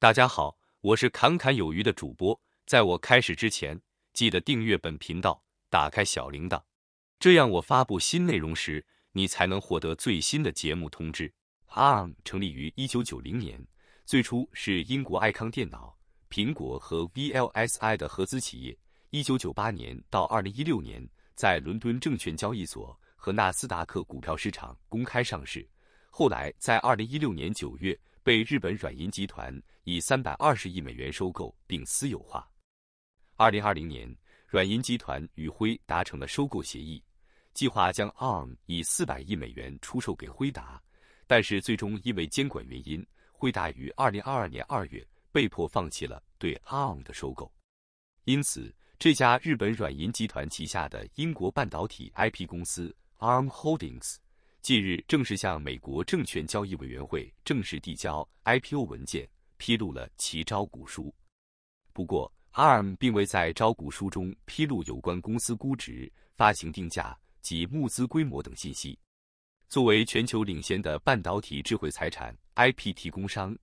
大家好，我是侃侃有余的主播。在我开始之前，记得订阅本频道，打开小铃铛，这样我发布新内容时，你才能获得最新的节目通知。ARM 成立于一九九零年，最初是英国爱康电脑、苹果和 VLSI 的合资企业。一九九八年到二零一六年，在伦敦证券交易所和纳斯达克股票市场公开上市。后来在二零一六年九月。被日本软银集团以三百二十亿美元收购并私有化。二零二零年，软银集团与辉达成了收购协议，计划将 ARM 以四百亿美元出售给辉达，但是最终因为监管原因，辉达于二零二二年二月被迫放弃了对 ARM 的收购。因此，这家日本软银集团旗下的英国半导体 IP 公司 ARM Holdings。近日正式向美国证券交易委员会正式递交 IPO 文件，披露了其招股书。不过，ARM 并未在招股书中披露有关公司估值、发行定价及募资规模等信息。作为全球领先的半导体智慧财产 IP 提供商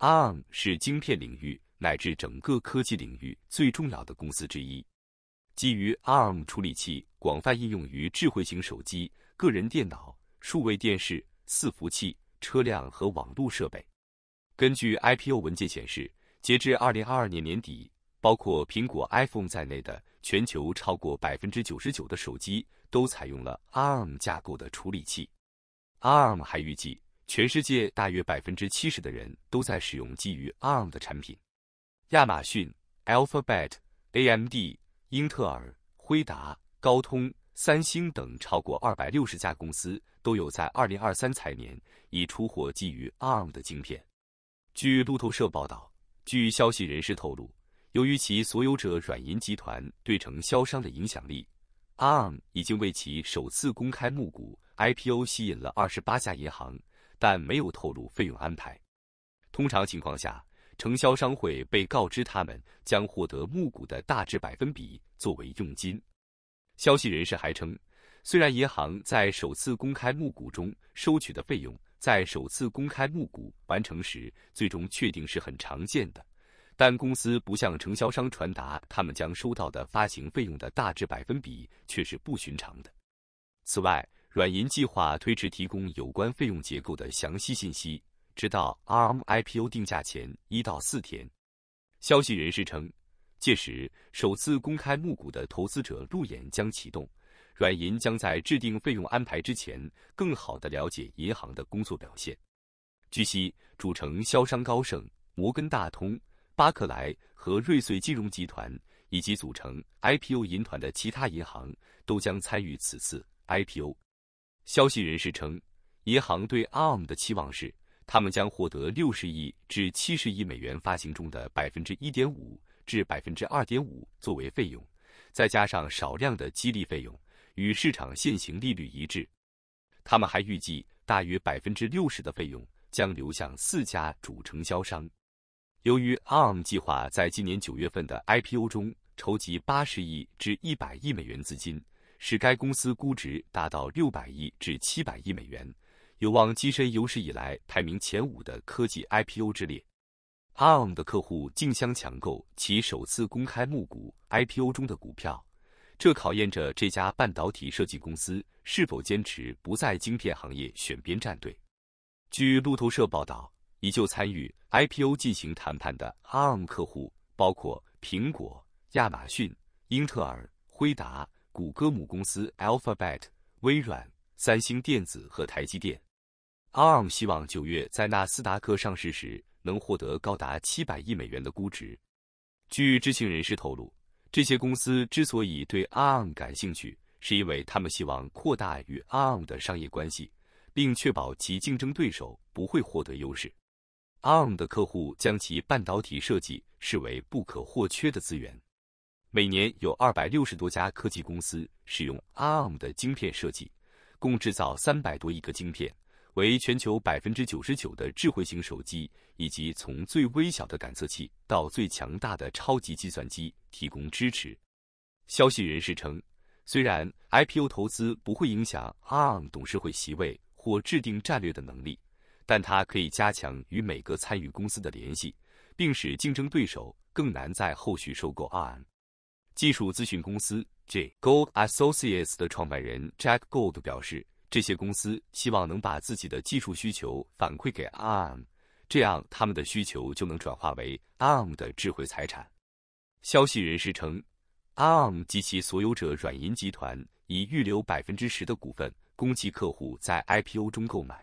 ，ARM 是晶片领域乃至整个科技领域最重要的公司之一。基于 ARM 处理器，广泛应用于智慧型手机、个人电脑。数位电视、伺服器、车辆和网络设备。根据 IPO 文件显示，截至二零二二年年底，包括苹果 iPhone 在内的全球超过百分之九十九的手机都采用了 ARM 架构的处理器。ARM 还预计，全世界大约百分之七十的人都在使用基于 ARM 的产品。亚马逊、Alphabet、AMD、英特尔、辉达、高通。三星等超过二百六十家公司都有在二零二三财年已出货基于 ARM 的晶片。据路透社报道，据消息人士透露，由于其所有者软银集团对承销商的影响力，ARM 已经为其首次公开募股 IPO 吸引了二十八家银行，但没有透露费用安排。通常情况下，承销商会被告知他们将获得募股的大致百分比作为佣金。消息人士还称，虽然银行在首次公开募股中收取的费用在首次公开募股完成时最终确定是很常见的，但公司不向承销商传达他们将收到的发行费用的大致百分比却是不寻常的。此外，软银计划推迟提供有关费用结构的详细信息，直到 R M I P o 定价前一到四天。消息人士称。届时，首次公开募股的投资者路演将启动，软银将在制定费用安排之前，更好地了解银行的工作表现。据悉，主承销商高盛、摩根大通、巴克莱和瑞穗金融集团，以及组成 IPO 银团的其他银行，都将参与此次 IPO。消息人士称，银行对 ARM 的期望是，他们将获得六十亿至七十亿美元发行中的百分之一点五。至百分之二点五作为费用，再加上少量的激励费用，与市场现行利率一致。他们还预计大约百分之六十的费用将流向四家主承销商。由于 ARM 计划在今年九月份的 IPO 中筹集八十亿至一百亿美元资金，使该公司估值达到六百亿至七百亿美元，有望跻身有史以来排名前五的科技 IPO 之列。ARM 的客户竞相抢购其首次公开募股 IPO 中的股票，这考验着这家半导体设计公司是否坚持不在晶片行业选边站队。据路透社报道，已就参与 IPO 进行谈判的 ARM 客户包括苹果、亚马逊、英特尔、辉达、谷歌母公司 Alphabet、微软、三星电子和台积电。ARM 希望九月在纳斯达克上市时。能获得高达七百亿美元的估值。据知情人士透露，这些公司之所以对 ARM 感兴趣，是因为他们希望扩大与 ARM 的商业关系，并确保其竞争对手不会获得优势。ARM 的客户将其半导体设计视为不可或缺的资源。每年有二百六十多家科技公司使用 ARM 的晶片设计，共制造三百多亿个晶片。为全球百分之九十九的智慧型手机以及从最微小的感测器到最强大的超级计算机提供支持。消息人士称，虽然 IPO 投资不会影响 ARM 董事会席位或制定战略的能力，但它可以加强与每个参与公司的联系，并使竞争对手更难在后续收购 ARM。技术咨询公司 J Gold Associates 的创办人 Jack Gold 表示。这些公司希望能把自己的技术需求反馈给 ARM，这样他们的需求就能转化为 ARM 的智慧财产。消息人士称，ARM 及其所有者软银集团已预留百分之十的股份，供其客户在 IPO 中购买。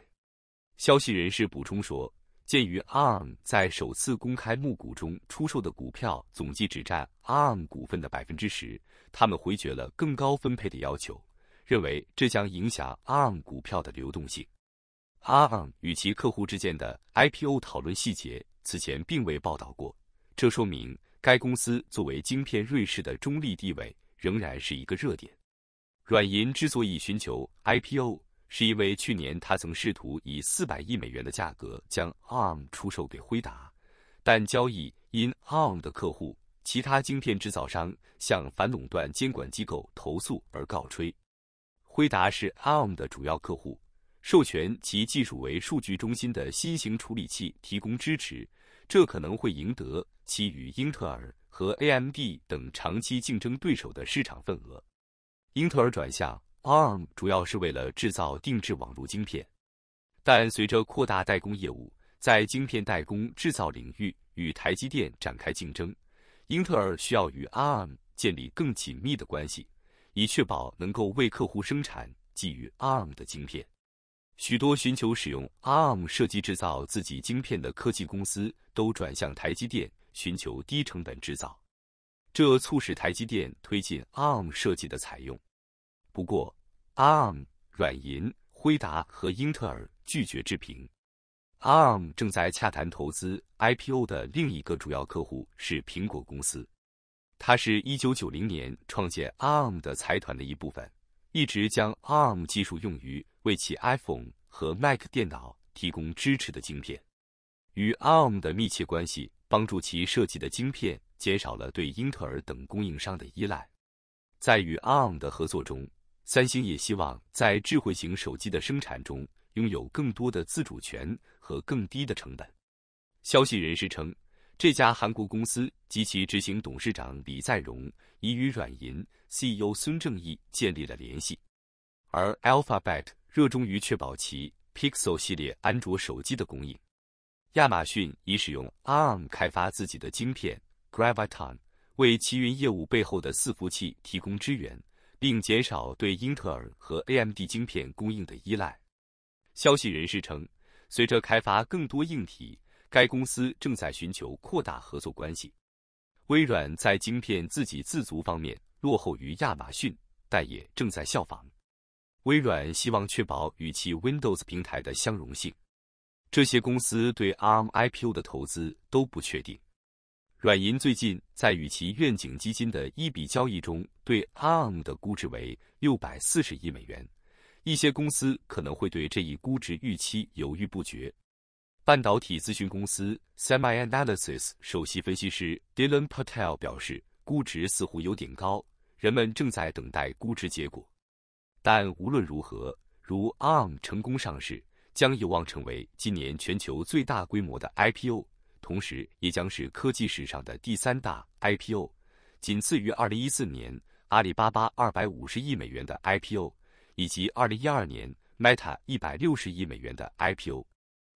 消息人士补充说，鉴于 ARM 在首次公开募股中出售的股票总计只占 ARM 股份的百分之十，他们回绝了更高分配的要求。认为这将影响 ARM 股票的流动性。ARM 与其客户之间的 IPO 讨论细节此前并未报道过，这说明该公司作为晶片瑞士的中立地位仍然是一个热点。软银之所以寻求 IPO，是因为去年他曾试图以四百亿美元的价格将 ARM 出售给辉达，但交易因 ARM 的客户其他晶片制造商向反垄断监管机构投诉而告吹。辉达是 ARM 的主要客户，授权其技术为数据中心的新型处理器提供支持，这可能会赢得其与英特尔和 AMD 等长期竞争对手的市场份额。英特尔转向 ARM 主要是为了制造定制网络晶片，但随着扩大代工业务，在晶片代工制造领域与台积电展开竞争，英特尔需要与 ARM 建立更紧密的关系。以确保能够为客户生产基于 ARM 的晶片。许多寻求使用 ARM 设计制造自己晶片的科技公司都转向台积电寻求低成本制造，这促使台积电推进 ARM 设计的采用。不过，ARM、软银、辉达和英特尔拒绝置评。ARM 正在洽谈投资 IPO 的另一个主要客户是苹果公司。它是一九九零年创建 ARM 的财团的一部分，一直将 ARM 技术用于为其 iPhone 和 Mac 电脑提供支持的晶片。与 ARM 的密切关系帮助其设计的晶片减少了对英特尔等供应商的依赖。在与 ARM 的合作中，三星也希望在智慧型手机的生产中拥有更多的自主权和更低的成本。消息人士称。这家韩国公司及其执行董事长李在镕已与软银 CEO 孙正义建立了联系，而 Alphabet 热衷于确保其 Pixel 系列安卓手机的供应。亚马逊已使用 ARM 开发自己的晶片 Graviton，为其云业务背后的伺服器提供支援，并减少对英特尔和 AMD 晶片供应的依赖。消息人士称，随着开发更多硬体。该公司正在寻求扩大合作关系。微软在晶片自给自足方面落后于亚马逊，但也正在效仿。微软希望确保与其 Windows 平台的相容性。这些公司对 ARM IPO 的投资都不确定。软银最近在与其愿景基金的一笔交易中对 ARM 的估值为六百四十亿美元，一些公司可能会对这一估值预期犹豫不决。半导体咨询公司 SemiAnalysis 首席分析师 Dylan Patel 表示，估值似乎有点高，人们正在等待估值结果。但无论如何，如 ARM 成功上市，将有望成为今年全球最大规模的 IPO，同时也将是科技史上的第三大 IPO，仅次于2014年阿里巴巴250亿美元的 IPO，以及2012年 Meta 160亿美元的 IPO。